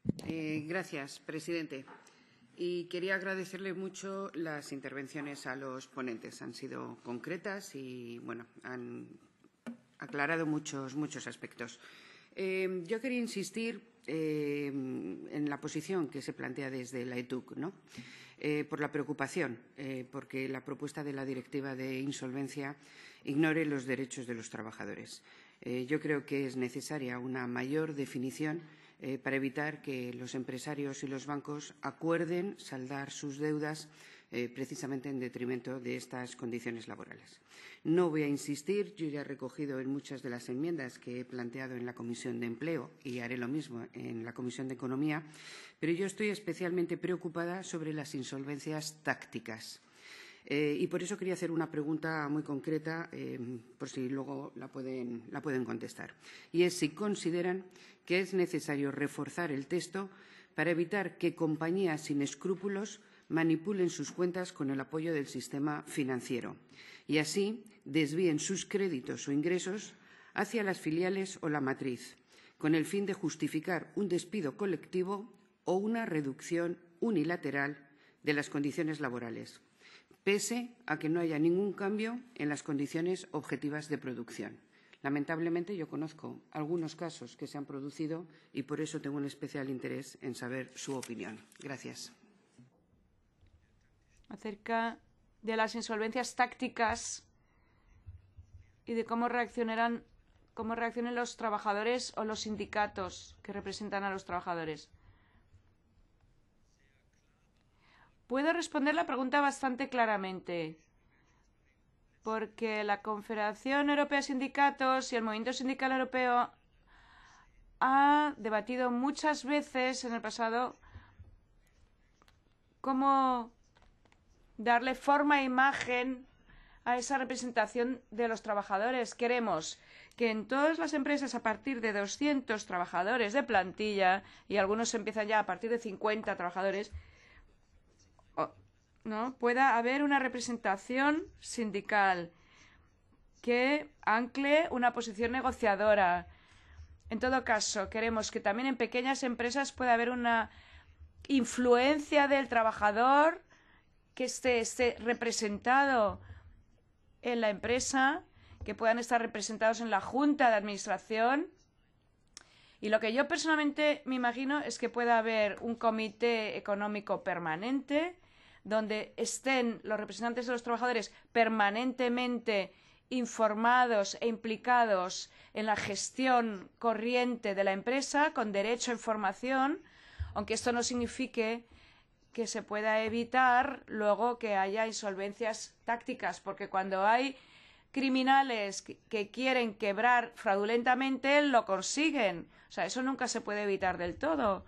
Señor eh, gracias, presidente. Y quería agradecerle mucho las intervenciones a los ponentes. Han sido concretas y, bueno, han aclarado muchos, aspectos. Eh, yo quería insistir eh, en la posición que se plantea desde la ETUC, ¿no? por la preocupación, porque la propuesta de la directiva de insolvencia ignore los derechos de los trabajadores. Eh, yo creo que es necesaria una mayor definición eh, para evitar que los empresarios y los bancos acuerden saldar sus deudas eh, precisamente en detrimento de estas condiciones laborales. No voy a insistir, yo ya he recogido en muchas de las enmiendas que he planteado en la Comisión de Empleo y haré lo mismo en la Comisión de Economía, pero yo estoy especialmente preocupada sobre las insolvencias tácticas. Eh, y por eso quería hacer una pregunta muy concreta, eh, por si luego la pueden contestar. Y es si consideran que es necesario reforzar el texto para evitar que compañías sin escrúpulos manipulen sus cuentas con el apoyo del sistema financiero y así desvíen sus créditos o ingresos hacia las filiales o la matriz, con el fin de justificar un despido colectivo o una reducción unilateral de las condiciones laborales pese a que no haya ningún cambio en las condiciones objetivas de producción. Lamentablemente, yo conozco algunos casos que se han producido y por eso tengo un especial interés en saber su opinión. Gracias. Acerca de las insolvencias tácticas y de cómo reaccionarán cómo reaccionen los trabajadores o los sindicatos que representan a los trabajadores. Puedo responder la pregunta bastante claramente, porque la Confederación Europea de Sindicatos y el Movimiento Sindical Europeo han debatido muchas veces en el pasado cómo darle forma e imagen a esa representación de los trabajadores. Queremos que en todas las empresas a partir de 200 trabajadores de plantilla, y algunos empiezan ya a partir de 50 trabajadores, ¿no? pueda haber una representación sindical que ancle una posición negociadora. En todo caso, queremos que también en pequeñas empresas pueda haber una influencia del trabajador que esté, esté representado en la empresa, que puedan estar representados en la junta de administración y lo que yo personalmente me imagino es que pueda haber un comité económico permanente donde estén los representantes de los trabajadores permanentemente informados e implicados en la gestión corriente de la empresa con derecho a información, aunque esto no signifique que se pueda evitar luego que haya insolvencias tácticas, porque cuando hay criminales que quieren quebrar fraudulentamente lo consiguen. O sea, eso nunca se puede evitar del todo.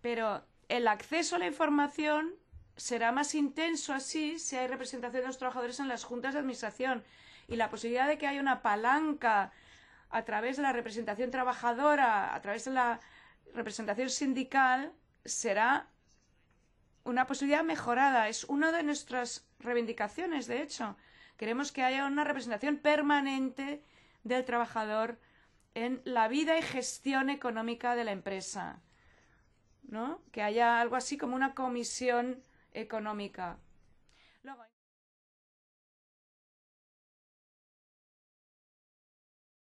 Pero el acceso a la información será más intenso así si hay representación de los trabajadores en las juntas de administración y la posibilidad de que haya una palanca a través de la representación trabajadora, a través de la representación sindical, será una posibilidad mejorada. Es una de nuestras reivindicaciones, de hecho. Queremos que haya una representación permanente del trabajador en la vida y gestión económica de la empresa. ¿No? Que haya algo así como una comisión económica.